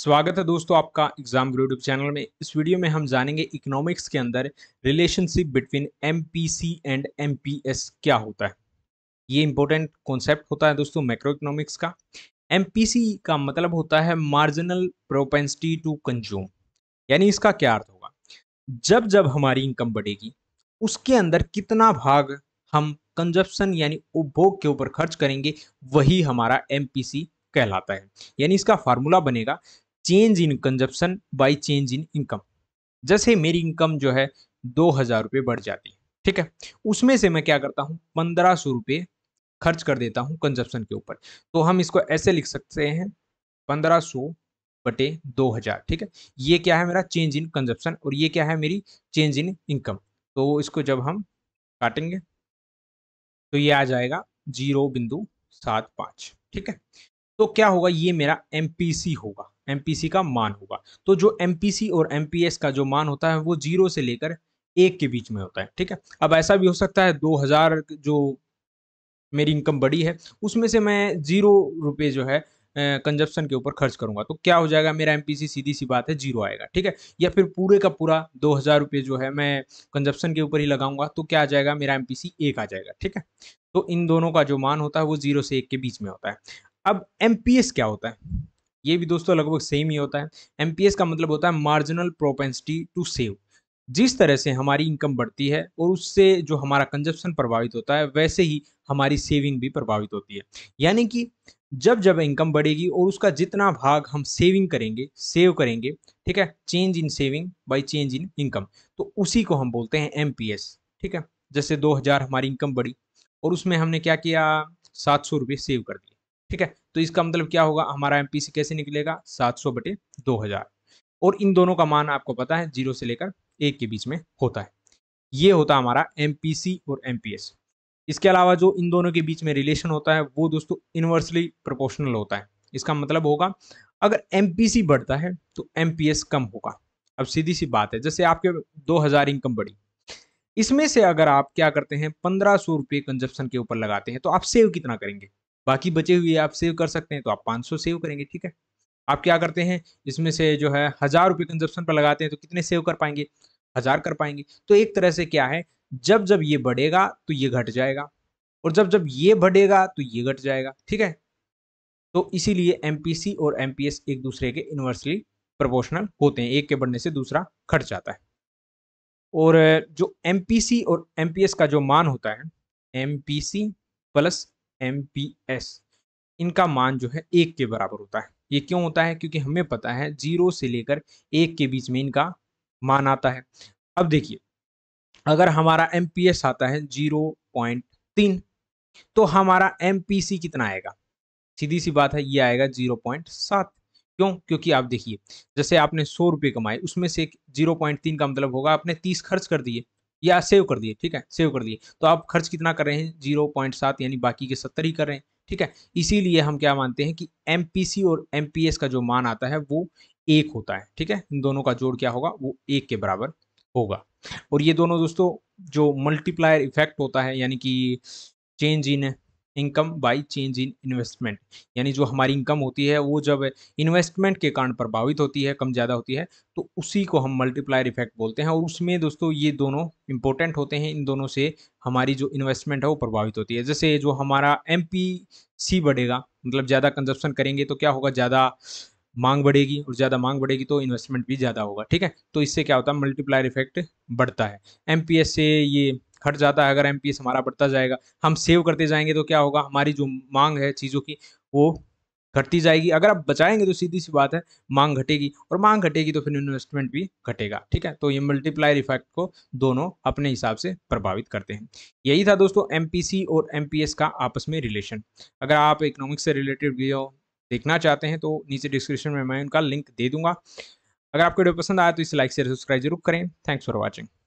स्वागत है दोस्तों आपका एग्जाम यूट्यूब चैनल में इस वीडियो में हम जानेंगे इकोनॉमिक्स के अंदर relationship between MPC and MPS क्या होता है ये इंपॉर्टेंट कॉन्सेप्ट होता है दोस्तों माइक्रो इकोनॉमिक्स का एमपीसी का मतलब होता है मार्जिनल प्रोपेंसिटी टू कंज्यूम यानी इसका क्या अर्थ होगा जब जब हमारी इनकम बढ़ेगी उसके अंदर कितना भाग हम कंजप्शन यानी उपभोग के ऊपर खर्च करेंगे वही हमारा एमपीसी कहलाता है यानी इसका फार्मूला बनेगा change in consumption by change in income जैसे मेरी इनकम जो है दो हज़ार रुपये बढ़ जाती है ठीक है उसमें से मैं क्या करता हूँ पंद्रह सौ रुपये खर्च कर देता हूँ कंजप्शन के ऊपर तो हम इसको ऐसे लिख सकते हैं पंद्रह सौ बटे दो हज़ार ठीक है ये क्या है मेरा चेंज इन कंजप्शन और ये क्या है मेरी चेंज इन इनकम तो इसको जब हम काटेंगे तो ये आ जाएगा जीरो बिंदु सात पाँच ठीक है तो क्या होगा ये मेरा एम होगा एम का मान होगा तो जो एम और एम का जो मान होता है वो जीरो से लेकर एक के बीच में होता है ठीक है अब ऐसा भी हो सकता है 2000 जो मेरी इनकम बड़ी है उसमें से मैं जीरो रुपये जो है कंजप्शन के ऊपर खर्च करूंगा तो क्या हो जाएगा मेरा एम सीधी सी बात है जीरो आएगा ठीक है या फिर पूरे का पूरा दो हज़ार रुपये जो है मैं कंजप्शन के ऊपर ही लगाऊंगा तो क्या आ जाएगा मेरा एम एक आ जाएगा ठीक है तो इन दोनों का जो मान होता है वो जीरो से एक के बीच में होता है अब एम क्या होता है ये भी दोस्तों लगभग सेम ही होता है एम का मतलब होता है मार्जिनल प्रोपेंसिटी टू सेव जिस तरह से हमारी इनकम बढ़ती है और उससे जो हमारा कंजप्शन प्रभावित होता है वैसे ही हमारी सेविंग भी प्रभावित होती है यानी कि जब जब इनकम बढ़ेगी और उसका जितना भाग हम सेविंग करेंगे सेव करेंगे ठीक है change in saving by change in income तो उसी को हम बोलते हैं एम ठीक है जैसे 2000 हमारी इनकम बढ़ी और उसमें हमने क्या किया सात सौ सेव कर दिए ठीक है तो इसका मतलब क्या होगा हमारा एम कैसे निकलेगा सात सौ बटे दो हजार और इन दोनों का मान आपको पता है जीरो से लेकर एक के बीच में होता है ये होता है हमारा एम और एम इसके अलावा जो इन दोनों के बीच में रिलेशन होता है वो दोस्तों इन्वर्सली प्रोपोर्शनल होता है इसका मतलब होगा अगर एम बढ़ता है तो एम कम होगा अब सीधी सी बात है जैसे आपके 2000 इनकम बढ़ी इसमें से अगर आप क्या करते हैं पंद्रह सौ रुपये कंजप्शन के ऊपर लगाते हैं तो आप सेव कितना करेंगे बाकी बचे हुए आप सेव कर सकते हैं तो आप 500 सेव करेंगे ठीक है आप क्या करते हैं इसमें से जो है हज़ार रुपये कंजप्शन पर लगाते हैं तो कितने सेव कर पाएंगे हज़ार कर पाएंगे तो एक तरह से क्या है जब जब ये बढ़ेगा तो ये घट जाएगा और जब जब ये बढ़ेगा तो ये घट जाएगा ठीक है तो इसीलिए एम और एम एक दूसरे के इन्वर्सली प्रपोर्शनल होते हैं एक के बढ़ने से दूसरा घट जाता है और जो एम और एम का जो मान होता है M plus M P S इनका मान जो है एक के बराबर होता है ये क्यों होता है क्योंकि हमें पता है जीरो से लेकर एक के बीच में इनका मान आता है अब देखिए अगर हमारा एम पी एस आता है जीरो पॉइंट तीन तो हमारा एम पी सी कितना आएगा सीधी सी बात है ये आएगा जीरो पॉइंट सात क्यों क्योंकि आप देखिए जैसे आपने सौ रुपये कमाए उसमें से जीरो पॉइंट तीन का मतलब होगा आपने तीस खर्च कर दिए या सेव कर दिए ठीक है सेव कर दिए तो आप खर्च कितना कर रहे हैं जीरो पॉइंट सात यानी बाकी के सत्तर ही कर रहे हैं ठीक है इसीलिए हम क्या मानते हैं कि एम और एम का जो मान आता है वो एक होता है ठीक है इन दोनों का जोड़ क्या होगा वो एक के बराबर होगा और ये दोनों दोस्तों जो मल्टीप्लायर इफेक्ट होता है यानी कि change in income by change in investment यानी जो हमारी इनकम होती है वो जब इन्वेस्टमेंट के कारण प्रभावित होती है कम ज़्यादा होती है तो उसी को हम मल्टीप्लायर इफेक्ट बोलते हैं और उसमें दोस्तों ये दोनों इंपॉर्टेंट होते हैं इन दोनों से हमारी जो इन्वेस्टमेंट है वो प्रभावित होती है जैसे जो हमारा एम बढ़ेगा मतलब ज़्यादा कंजप्शन करेंगे तो क्या होगा ज़्यादा मांग बढ़ेगी और ज़्यादा मांग बढ़ेगी तो इन्वेस्टमेंट भी ज़्यादा होगा ठीक है तो इससे क्या होता है मल्टीप्लायर इफेक्ट बढ़ता है एम से ये घट जाता है अगर एम हमारा बढ़ता जाएगा हम सेव करते जाएंगे तो क्या होगा हमारी जो मांग है चीज़ों की वो घटती जाएगी अगर आप बचाएंगे तो सीधी सी बात है मांग घटेगी और मांग घटेगी तो फिर इन्वेस्टमेंट भी घटेगा ठीक है तो ये मल्टीप्लायर इफेक्ट को दोनों अपने हिसाब से प्रभावित करते हैं यही था दोस्तों एम और एम का आपस में रिलेशन अगर आप इकोनॉमिक्स से रिलेटेड वीडियो देखना चाहते हैं तो नीचे डिस्क्रिप्शन में मैं उनका लिंक दे दूंगा अगर आपको वीडियो पसंद आया तो इसे लाइक शेयर सब्सक्राइब जरूर करें थैंक्स फॉर वॉचिंग